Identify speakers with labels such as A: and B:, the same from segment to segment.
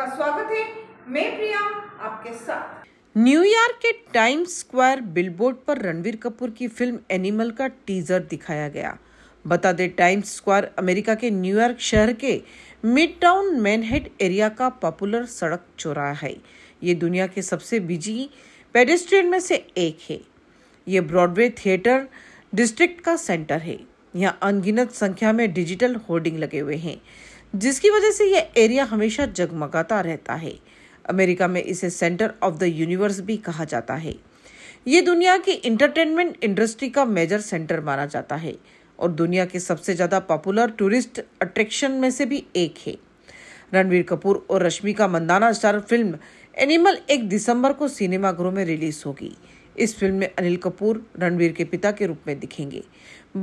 A: आपका स्वागत है मैं प्रिया आपके साथ
B: न्यूयॉर्क के टाइम्स स्क्वायर बिलबोर्ड पर रणवीर कपूर की फिल्म एनिमल का टीजर दिखाया गया बता दें टाइम्स स्क्वायर अमेरिका के न्यूयॉर्क शहर के मिड टाउन मैनहेड एरिया का पॉपुलर सड़क चौराहा है ये दुनिया के सबसे बिजी पेडेस्ट्रियन में से एक है ये ब्रॉडवे थिएटर डिस्ट्रिक्ट का सेंटर है यहाँ अनगिनत संख्या में डिजिटल होर्डिंग लगे हुए हैं जिसकी वजह से यह एरिया हमेशा जगमगाता रहता है अमेरिका में इसे सेंटर ऑफ द यूनिवर्स भी कहा जाता है ये दुनिया की इंटरटेनमेंट इंडस्ट्री का मेजर सेंटर माना जाता है और दुनिया के सबसे ज़्यादा पॉपुलर टूरिस्ट अट्रैक्शन में से भी एक है रणवीर कपूर और रश्मि का मंदाना स्टार फिल्म एनिमल एक दिसंबर को सिनेमाघरों में रिलीज होगी इस फिल्म में अनिल कपूर रणवीर के पिता के रूप में दिखेंगे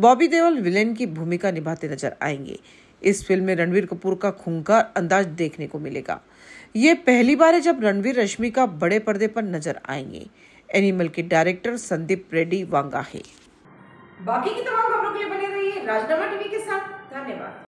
B: बॉबी देओल विलेन की भूमिका निभाते नजर आएंगे इस फिल्म में रणवीर कपूर का खूंखार अंदाज देखने को मिलेगा ये पहली बार है जब रणवीर रश्मि का बड़े पर्दे पर नजर आएंगे एनिमल के डायरेक्टर संदीप रेड्डी वांगा है
C: बाकी की तमाम खबरों के लिए बने रहिए राजनामा टीवी के साथ धन्यवाद